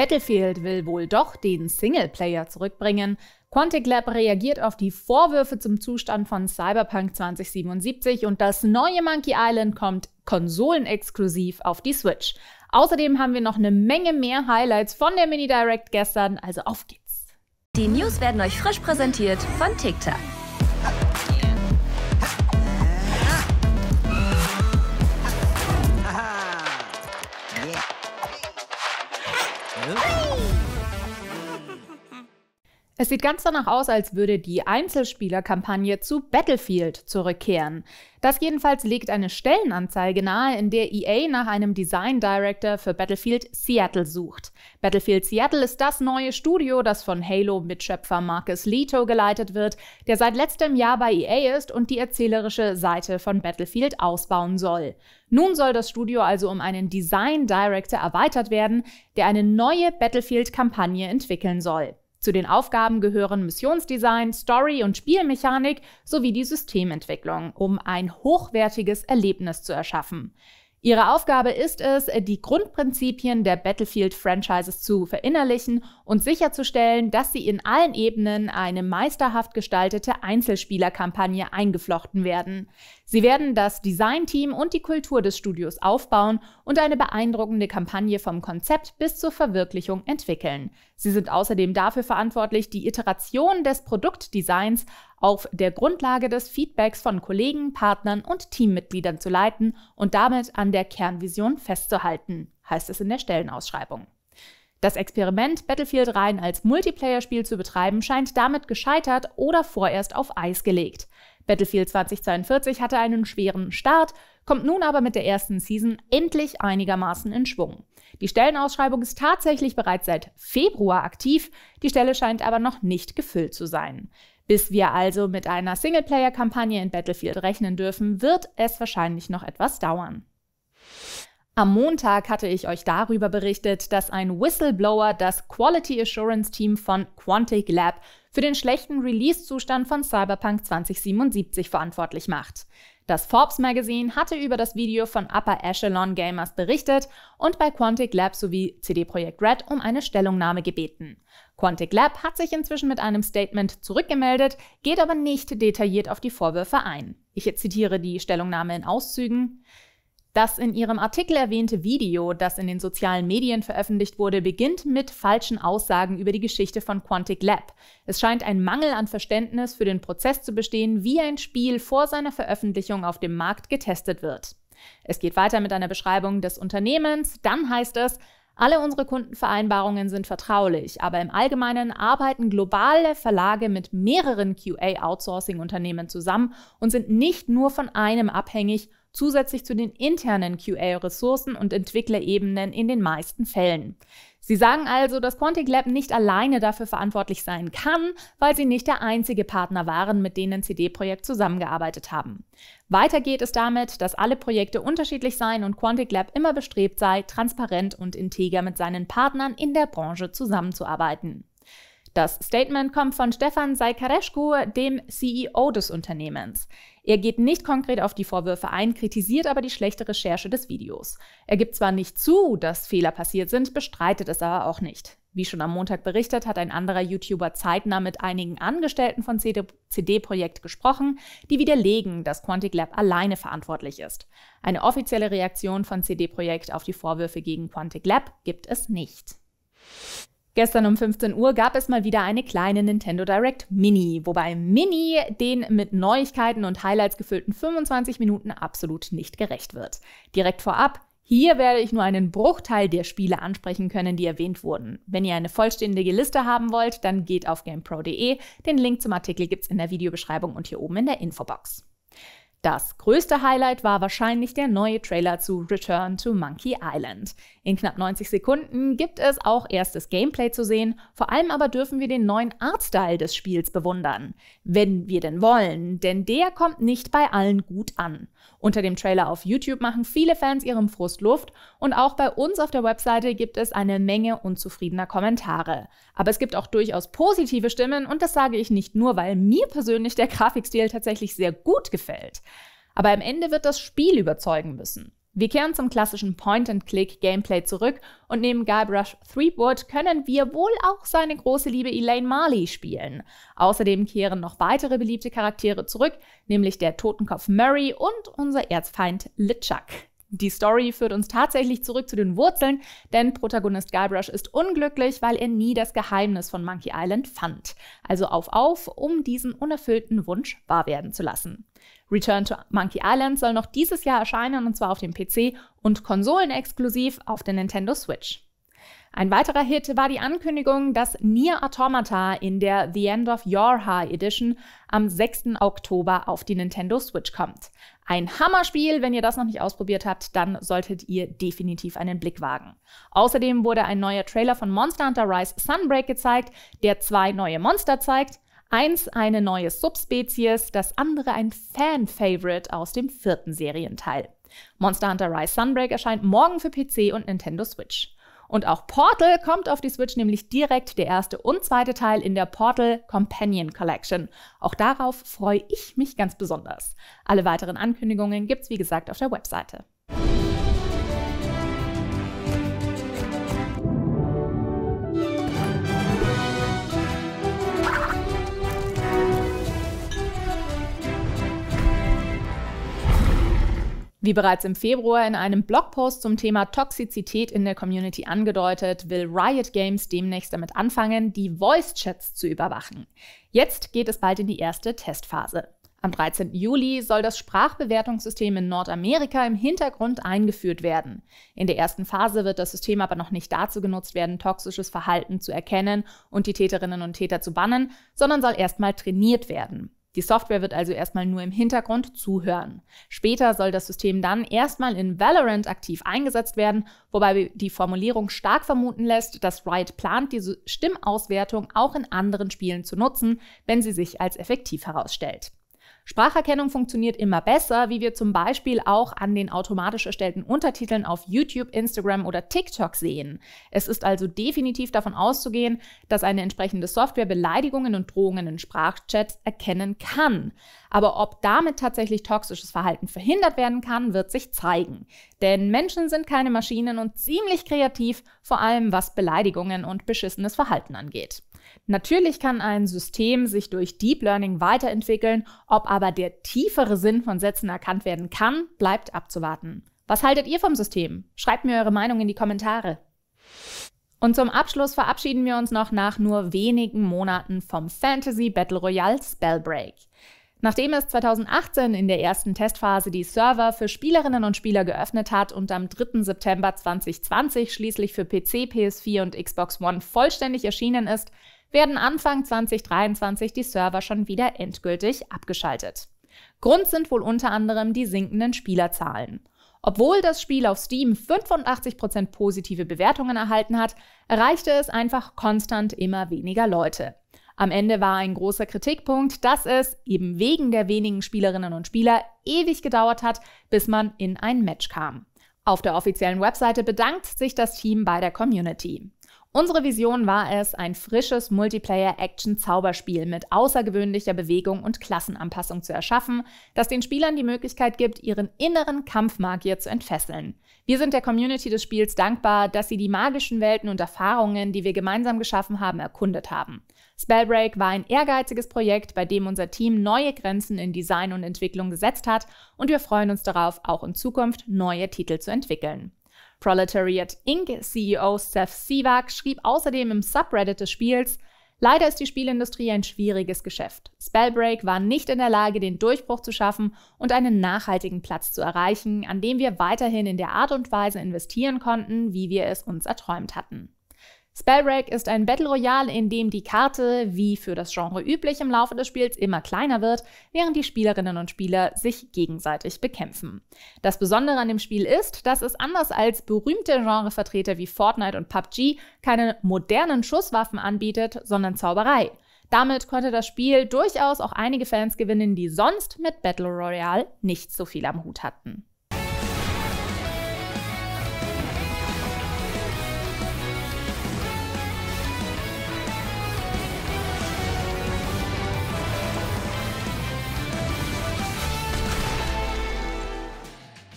Battlefield will wohl doch den Singleplayer zurückbringen. Quantic Lab reagiert auf die Vorwürfe zum Zustand von Cyberpunk 2077 und das neue Monkey Island kommt konsolenexklusiv auf die Switch. Außerdem haben wir noch eine Menge mehr Highlights von der Mini Direct gestern, also auf geht's. Die News werden euch frisch präsentiert von TikTok. Es sieht ganz danach aus, als würde die Einzelspielerkampagne zu Battlefield zurückkehren. Das jedenfalls legt eine Stellenanzeige nahe, in der EA nach einem Design Director für Battlefield Seattle sucht. Battlefield Seattle ist das neue Studio, das von Halo-Mitschöpfer Marcus Leto geleitet wird, der seit letztem Jahr bei EA ist und die erzählerische Seite von Battlefield ausbauen soll. Nun soll das Studio also um einen Design Director erweitert werden, der eine neue Battlefield-Kampagne entwickeln soll. Zu den Aufgaben gehören Missionsdesign, Story und Spielmechanik sowie die Systementwicklung, um ein hochwertiges Erlebnis zu erschaffen. Ihre Aufgabe ist es, die Grundprinzipien der Battlefield-Franchises zu verinnerlichen und sicherzustellen, dass sie in allen Ebenen eine meisterhaft gestaltete Einzelspielerkampagne eingeflochten werden. Sie werden das Designteam und die Kultur des Studios aufbauen und eine beeindruckende Kampagne vom Konzept bis zur Verwirklichung entwickeln. Sie sind außerdem dafür verantwortlich, die Iteration des Produktdesigns auf der Grundlage des Feedbacks von Kollegen, Partnern und Teammitgliedern zu leiten und damit an der Kernvision festzuhalten, heißt es in der Stellenausschreibung. Das Experiment, Battlefield rein als Multiplayer-Spiel zu betreiben, scheint damit gescheitert oder vorerst auf Eis gelegt. Battlefield 2042 hatte einen schweren Start, kommt nun aber mit der ersten Season endlich einigermaßen in Schwung. Die Stellenausschreibung ist tatsächlich bereits seit Februar aktiv, die Stelle scheint aber noch nicht gefüllt zu sein. Bis wir also mit einer Singleplayer-Kampagne in Battlefield rechnen dürfen, wird es wahrscheinlich noch etwas dauern. Am Montag hatte ich euch darüber berichtet, dass ein Whistleblower das Quality Assurance Team von Quantic Lab für den schlechten Release-Zustand von Cyberpunk 2077 verantwortlich macht. Das Forbes Magazine hatte über das Video von Upper Echelon Gamers berichtet und bei Quantic Lab sowie CD Projekt Red um eine Stellungnahme gebeten. Quantic Lab hat sich inzwischen mit einem Statement zurückgemeldet, geht aber nicht detailliert auf die Vorwürfe ein. Ich zitiere die Stellungnahme in Auszügen. Das in ihrem Artikel erwähnte Video, das in den sozialen Medien veröffentlicht wurde, beginnt mit falschen Aussagen über die Geschichte von Quantic Lab. Es scheint ein Mangel an Verständnis für den Prozess zu bestehen, wie ein Spiel vor seiner Veröffentlichung auf dem Markt getestet wird. Es geht weiter mit einer Beschreibung des Unternehmens, dann heißt es, alle unsere Kundenvereinbarungen sind vertraulich, aber im Allgemeinen arbeiten globale Verlage mit mehreren QA-Outsourcing-Unternehmen zusammen und sind nicht nur von einem abhängig, zusätzlich zu den internen QA-Ressourcen und Entwicklerebenen in den meisten Fällen. Sie sagen also, dass Quantic Lab nicht alleine dafür verantwortlich sein kann, weil sie nicht der einzige Partner waren, mit denen CD Projekt zusammengearbeitet haben. Weiter geht es damit, dass alle Projekte unterschiedlich seien und Quantic Lab immer bestrebt sei, transparent und integer mit seinen Partnern in der Branche zusammenzuarbeiten. Das Statement kommt von Stefan Saikareschku, dem CEO des Unternehmens. Er geht nicht konkret auf die Vorwürfe ein, kritisiert aber die schlechte Recherche des Videos. Er gibt zwar nicht zu, dass Fehler passiert sind, bestreitet es aber auch nicht. Wie schon am Montag berichtet, hat ein anderer YouTuber zeitnah mit einigen Angestellten von CD Projekt gesprochen, die widerlegen, dass Quantic Lab alleine verantwortlich ist. Eine offizielle Reaktion von CD Projekt auf die Vorwürfe gegen Quantic Lab gibt es nicht. Gestern um 15 Uhr gab es mal wieder eine kleine Nintendo Direct Mini, wobei Mini den mit Neuigkeiten und Highlights gefüllten 25 Minuten absolut nicht gerecht wird. Direkt vorab, hier werde ich nur einen Bruchteil der Spiele ansprechen können, die erwähnt wurden. Wenn ihr eine vollständige Liste haben wollt, dann geht auf gamepro.de. Den Link zum Artikel gibt's in der Videobeschreibung und hier oben in der Infobox. Das größte Highlight war wahrscheinlich der neue Trailer zu Return to Monkey Island. In knapp 90 Sekunden gibt es auch erstes Gameplay zu sehen, vor allem aber dürfen wir den neuen Artstyle des Spiels bewundern. Wenn wir denn wollen, denn der kommt nicht bei allen gut an. Unter dem Trailer auf YouTube machen viele Fans ihrem Frust Luft und auch bei uns auf der Webseite gibt es eine Menge unzufriedener Kommentare. Aber es gibt auch durchaus positive Stimmen und das sage ich nicht nur, weil mir persönlich der Grafikstil tatsächlich sehr gut gefällt. Aber am Ende wird das Spiel überzeugen müssen. Wir kehren zum klassischen Point-and-Click-Gameplay zurück und neben Guybrush Threepwood können wir wohl auch seine große Liebe Elaine Marley spielen. Außerdem kehren noch weitere beliebte Charaktere zurück, nämlich der Totenkopf Murray und unser Erzfeind Litschak. Die Story führt uns tatsächlich zurück zu den Wurzeln, denn Protagonist Guybrush ist unglücklich, weil er nie das Geheimnis von Monkey Island fand. Also auf auf, um diesen unerfüllten Wunsch wahr werden zu lassen. Return to Monkey Island soll noch dieses Jahr erscheinen und zwar auf dem PC und konsolenexklusiv auf der Nintendo Switch. Ein weiterer Hit war die Ankündigung, dass Nier Automata in der The End of Your High Edition am 6. Oktober auf die Nintendo Switch kommt. Ein Hammerspiel, wenn ihr das noch nicht ausprobiert habt, dann solltet ihr definitiv einen Blick wagen. Außerdem wurde ein neuer Trailer von Monster Hunter Rise Sunbreak gezeigt, der zwei neue Monster zeigt, Eins eine neue Subspezies, das andere ein Fan-Favorite aus dem vierten Serienteil. Monster Hunter Rise Sunbreak erscheint morgen für PC und Nintendo Switch. Und auch Portal kommt auf die Switch nämlich direkt der erste und zweite Teil in der Portal Companion Collection. Auch darauf freue ich mich ganz besonders. Alle weiteren Ankündigungen gibt's wie gesagt auf der Webseite. Wie bereits im Februar in einem Blogpost zum Thema Toxizität in der Community angedeutet, will Riot Games demnächst damit anfangen, die Voice-Chats zu überwachen. Jetzt geht es bald in die erste Testphase. Am 13. Juli soll das Sprachbewertungssystem in Nordamerika im Hintergrund eingeführt werden. In der ersten Phase wird das System aber noch nicht dazu genutzt werden, toxisches Verhalten zu erkennen und die Täterinnen und Täter zu bannen, sondern soll erstmal trainiert werden. Die Software wird also erstmal nur im Hintergrund zuhören. Später soll das System dann erstmal in Valorant aktiv eingesetzt werden, wobei die Formulierung stark vermuten lässt, dass Wright plant, diese Stimmauswertung auch in anderen Spielen zu nutzen, wenn sie sich als effektiv herausstellt. Spracherkennung funktioniert immer besser, wie wir zum Beispiel auch an den automatisch erstellten Untertiteln auf YouTube, Instagram oder TikTok sehen. Es ist also definitiv davon auszugehen, dass eine entsprechende Software Beleidigungen und Drohungen in Sprachchats erkennen kann. Aber ob damit tatsächlich toxisches Verhalten verhindert werden kann, wird sich zeigen. Denn Menschen sind keine Maschinen und ziemlich kreativ, vor allem was Beleidigungen und beschissenes Verhalten angeht. Natürlich kann ein System sich durch Deep Learning weiterentwickeln, ob aber der tiefere Sinn von Sätzen erkannt werden kann, bleibt abzuwarten. Was haltet ihr vom System? Schreibt mir eure Meinung in die Kommentare. Und zum Abschluss verabschieden wir uns noch nach nur wenigen Monaten vom Fantasy Battle Royale Spellbreak. Nachdem es 2018 in der ersten Testphase die Server für Spielerinnen und Spieler geöffnet hat und am 3. September 2020 schließlich für PC, PS4 und Xbox One vollständig erschienen ist, werden Anfang 2023 die Server schon wieder endgültig abgeschaltet. Grund sind wohl unter anderem die sinkenden Spielerzahlen. Obwohl das Spiel auf Steam 85% positive Bewertungen erhalten hat, erreichte es einfach konstant immer weniger Leute. Am Ende war ein großer Kritikpunkt, dass es eben wegen der wenigen Spielerinnen und Spieler ewig gedauert hat, bis man in ein Match kam. Auf der offiziellen Webseite bedankt sich das Team bei der Community. Unsere Vision war es, ein frisches Multiplayer-Action-Zauberspiel mit außergewöhnlicher Bewegung und Klassenanpassung zu erschaffen, das den Spielern die Möglichkeit gibt, ihren inneren Kampfmagier zu entfesseln. Wir sind der Community des Spiels dankbar, dass sie die magischen Welten und Erfahrungen, die wir gemeinsam geschaffen haben, erkundet haben. Spellbreak war ein ehrgeiziges Projekt, bei dem unser Team neue Grenzen in Design und Entwicklung gesetzt hat und wir freuen uns darauf, auch in Zukunft neue Titel zu entwickeln. Proletariat Inc. CEO Seth Sivak schrieb außerdem im Subreddit des Spiels, Leider ist die Spielindustrie ein schwieriges Geschäft. Spellbreak war nicht in der Lage, den Durchbruch zu schaffen und einen nachhaltigen Platz zu erreichen, an dem wir weiterhin in der Art und Weise investieren konnten, wie wir es uns erträumt hatten. Spellbreak ist ein Battle Royale, in dem die Karte, wie für das Genre üblich, im Laufe des Spiels immer kleiner wird, während die Spielerinnen und Spieler sich gegenseitig bekämpfen. Das Besondere an dem Spiel ist, dass es anders als berühmte Genrevertreter wie Fortnite und PUBG keine modernen Schusswaffen anbietet, sondern Zauberei. Damit konnte das Spiel durchaus auch einige Fans gewinnen, die sonst mit Battle Royale nicht so viel am Hut hatten.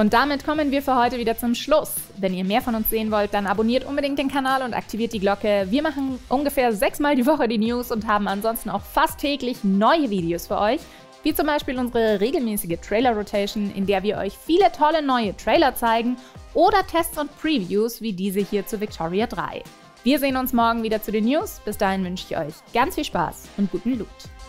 Und damit kommen wir für heute wieder zum Schluss. Wenn ihr mehr von uns sehen wollt, dann abonniert unbedingt den Kanal und aktiviert die Glocke. Wir machen ungefähr sechsmal die Woche die News und haben ansonsten auch fast täglich neue Videos für euch. Wie zum Beispiel unsere regelmäßige Trailer-Rotation, in der wir euch viele tolle neue Trailer zeigen oder Tests und Previews wie diese hier zu Victoria 3. Wir sehen uns morgen wieder zu den News. Bis dahin wünsche ich euch ganz viel Spaß und guten Loot.